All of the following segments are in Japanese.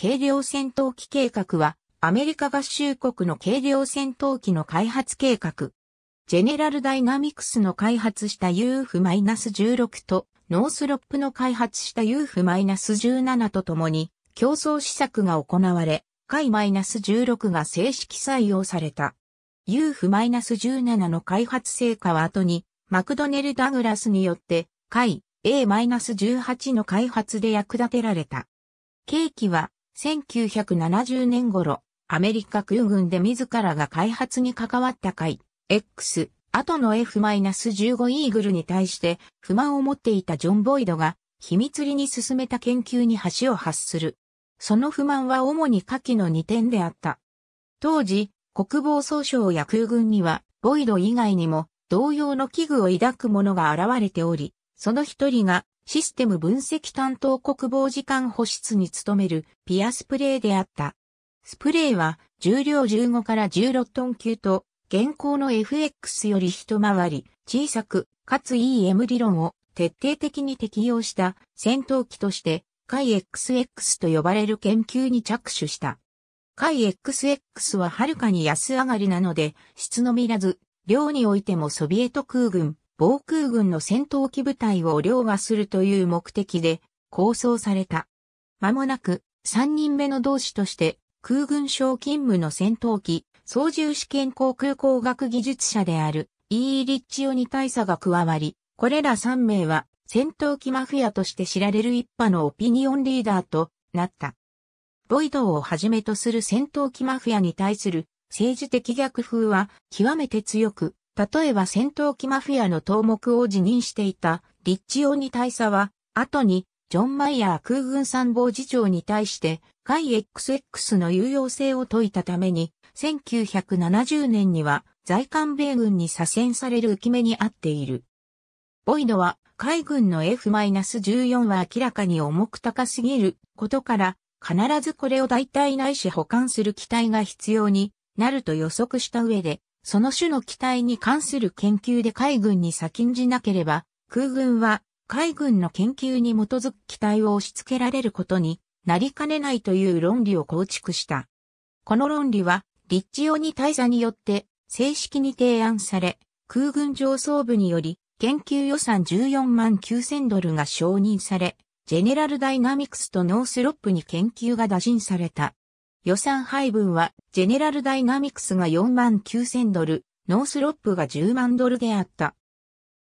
軽量戦闘機計画は、アメリカ合衆国の軽量戦闘機の開発計画。ジェネラルダイナミクスの開発した UF-16 と、ノースロップの開発した UF-17 と共に、競争試作が行われ、海 -16 が正式採用された。UF-17 の開発成果は後に、マクドネル・ダグラスによって、海 A-18 の開発で役立てられた。ケーキは1970年頃、アメリカ空軍で自らが開発に関わった回、X、後の F-15 イーグルに対して不満を持っていたジョン・ボイドが秘密裏に進めた研究に橋を発する。その不満は主に下記の2点であった。当時、国防総省や空軍には、ボイド以外にも同様の危惧を抱く者が現れており、その一人がシステム分析担当国防次官保室に勤めるピアスプレーであった。スプレーは重量15から16トン級と現行の FX より一回り小さくかつ EM 理論を徹底的に適用した戦闘機として海 XX と呼ばれる研究に着手した。海 XX ははるかに安上がりなので質のみらず量においてもソビエト空軍防空軍の戦闘機部隊を凌駕するという目的で構想された。間もなく3人目の同志として空軍省勤務の戦闘機操縦試験航空工学技術者である E. リッチオに大佐が加わり、これら3名は戦闘機マフィアとして知られる一派のオピニオンリーダーとなった。ボイドをはじめとする戦闘機マフィアに対する政治的逆風は極めて強く、例えば戦闘機マフィアの頭目を辞任していたリッチオニ大佐は、後にジョン・マイヤー空軍参謀次長に対して、海 XX の有用性を説いたために、1970年には在韓米軍に左遷される浮き目にあっている。ボイドは、海軍の F-14 は明らかに重く高すぎることから、必ずこれを代替ないし保管する機体が必要になると予測した上で、その種の機体に関する研究で海軍に先んじなければ、空軍は海軍の研究に基づく機体を押し付けられることになりかねないという論理を構築した。この論理は、立地用に大佐によって正式に提案され、空軍上層部により研究予算14万9000ドルが承認され、ジェネラルダイナミクスとノースロップに研究が打診された。予算配分は、ジェネラルダイナミクスが4万9000ドル、ノースロップが10万ドルであった。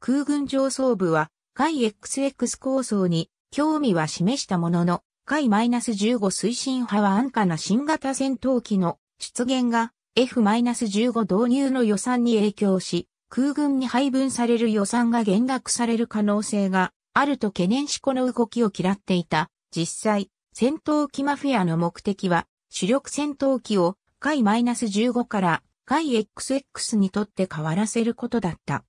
空軍上層部は、海 XX 構想に興味は示したものの、海 -15 推進派は安価な新型戦闘機の出現が F-15 導入の予算に影響し、空軍に配分される予算が減額される可能性があると懸念しこの動きを嫌っていた。実際、戦闘機マフィアの目的は主力戦闘機を回 -15 から回 XX にとって変わらせることだった。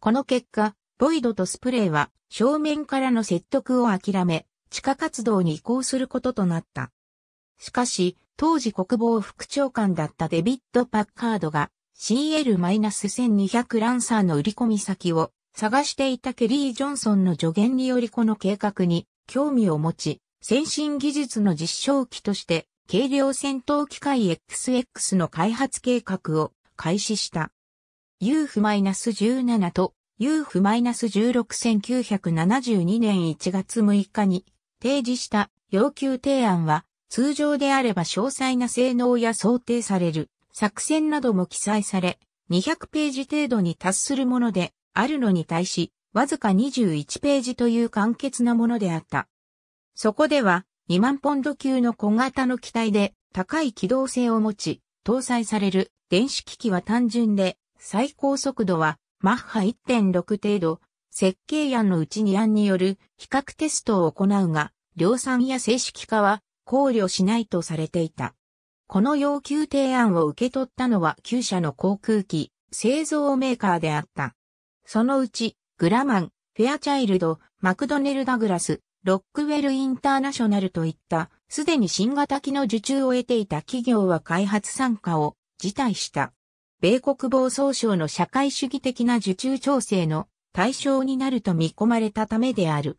この結果、ボイドとスプレーは正面からの説得を諦め、地下活動に移行することとなった。しかし、当時国防副長官だったデビッド・パッカードが CL-1200 ランサーの売り込み先を探していたケリー・ジョンソンの助言によりこの計画に興味を持ち、先進技術の実証機として軽量戦闘機械 XX の開発計画を開始した。UF-17 と UF-16-1972 年1月6日に提示した要求提案は通常であれば詳細な性能や想定される作戦なども記載され200ページ程度に達するものであるのに対しわずか21ページという簡潔なものであった。そこでは2万ポンド級の小型の機体で高い機動性を持ち、搭載される電子機器は単純で、最高速度はマッハ1.6程度、設計案のうち2案による比較テストを行うが、量産や正式化は考慮しないとされていた。この要求提案を受け取ったのは9社の航空機製造メーカーであった。そのうち、グラマン、フェアチャイルド、マクドネル・ダグラス、ロックウェルインターナショナルといった、すでに新型機の受注を得ていた企業は開発参加を辞退した。米国防総省の社会主義的な受注調整の対象になると見込まれたためである。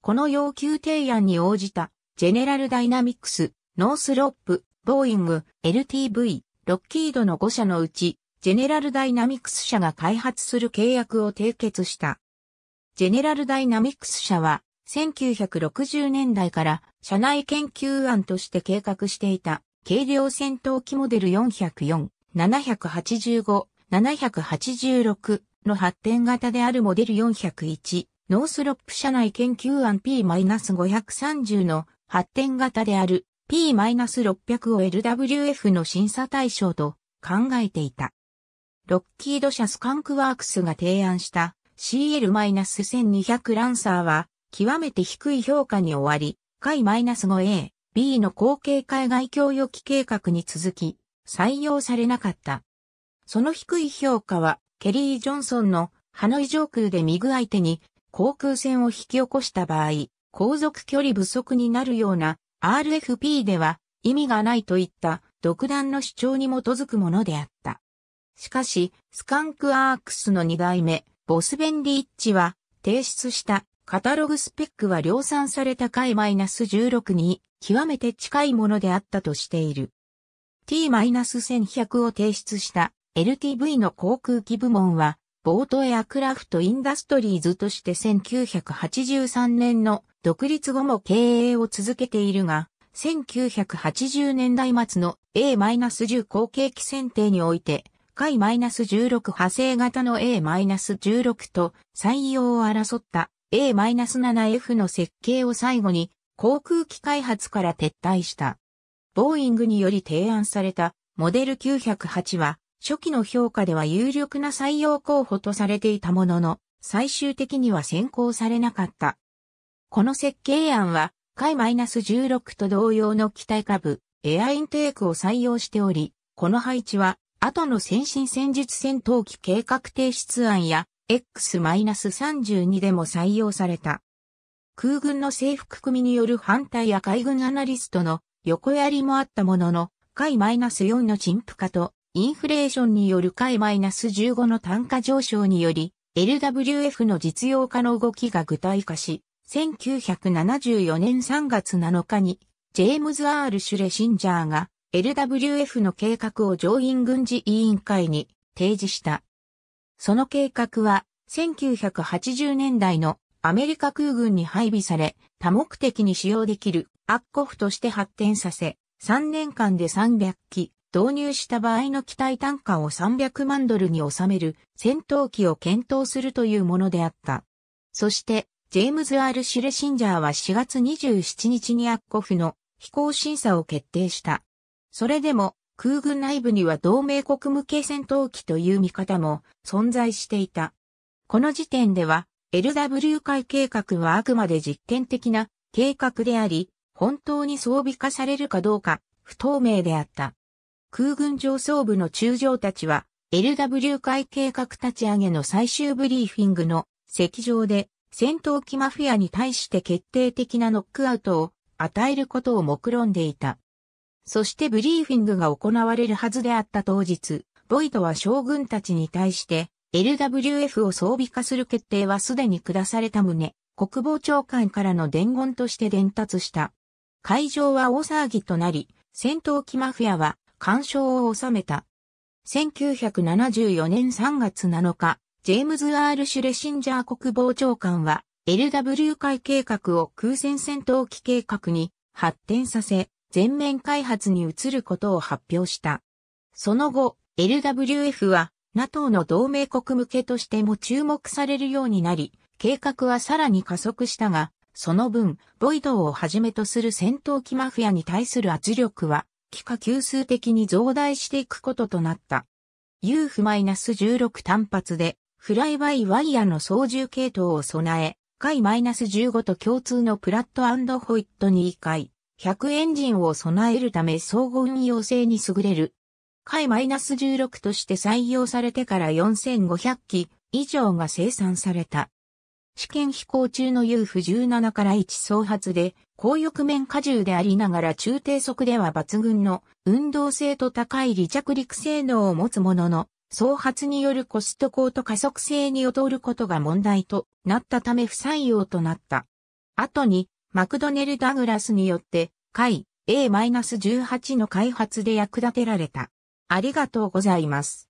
この要求提案に応じた、ジェネラルダイナミクス、ノースロップ、ボーイング、LTV、ロッキードの5社のうち、ジェネラルダイナミクス社が開発する契約を締結した。ジェネラルダイナミクス社は、1960年代から社内研究案として計画していた軽量戦闘機モデル404、785、786の発展型であるモデル401、ノースロップ社内研究案 P-530 の発展型である P-600 を LWF の審査対象と考えていた。ロッキード社スカンクワークスが提案した CL-1200 ランサーは極めて低い評価に終わり、下位 -5A、B の後継海外協力計画に続き、採用されなかった。その低い評価は、ケリー・ジョンソンのハノイ上空でミグ相手に航空戦を引き起こした場合、航続距離不足になるような RFP では意味がないといった独断の主張に基づくものであった。しかし、スカンクアークスの2代目、ボスベンリッチは提出したカタログスペックは量産されたス -16 に極めて近いものであったとしている。T-1100 を提出した LTV の航空機部門は、ボートエアクラフトインダストリーズとして1983年の独立後も経営を続けているが、1980年代末の A-10 後継機選定において、解 -16 派生型の A-16 と採用を争った A-7F の設計を最後に航空機開発から撤退した。ボーイングにより提案されたモデル908は初期の評価では有力な採用候補とされていたものの最終的には選考されなかった。この設計案は、海 -16 と同様の機体下部、エアインテークを採用しており、この配置は、後の先進戦術戦闘機計画提出案や、X-32 でも採用された。空軍の制服組による反対や海軍アナリストの横槍もあったものの、海 -4 の陳腐化とインフレーションによる海 -15 の単価上昇により、LWF の実用化の動きが具体化し、1974年3月7日に、ジェームズ・ R・ シュレシンジャーが LWF の計画を上院軍事委員会に提示した。その計画は、1980年代のアメリカ空軍に配備され、多目的に使用できるアッコフとして発展させ、3年間で300機、導入した場合の機体単価を300万ドルに収める戦闘機を検討するというものであった。そして、ジェームズ・アール・シュレシンジャーは4月27日にアッコフの飛行審査を決定した。それでも空軍内部には同盟国向け戦闘機という見方も存在していた。この時点では LW 海計画はあくまで実験的な計画であり、本当に装備化されるかどうか不透明であった。空軍上層部の中将たちは LW 海計画立ち上げの最終ブリーフィングの席上で戦闘機マフィアに対して決定的なノックアウトを与えることを目論んでいた。そしてブリーフィングが行われるはずであった当日、ボイドは将軍たちに対して、LWF を装備化する決定はすでに下された旨、国防長官からの伝言として伝達した。会場は大騒ぎとなり、戦闘機マフィアは干渉を収めた。1974年3月7日、ジェームズ・アール・シュレシンジャー国防長官は、LW 会計画を空戦戦闘機計画に発展させ、全面開発に移ることを発表した。その後、LWF は NATO の同盟国向けとしても注目されるようになり、計画はさらに加速したが、その分、ボイドをはじめとする戦闘機マフィアに対する圧力は、幾何級数的に増大していくこととなった。UF-16 単発で、フライバイワイヤの操縦系統を備え、回 -15 と共通のプラットホイット2回、100エンジンを備えるため相互運用性に優れる。回 -16 として採用されてから4500機以上が生産された。試験飛行中の UF17 から1総発で、高翼面荷重でありながら中低速では抜群の運動性と高い離着陸性能を持つものの、総発によるコスト高と加速性に劣ることが問題となったため不採用となった。後にマクドネル・ダグラスによって、解 A-18 の開発で役立てられた。ありがとうございます。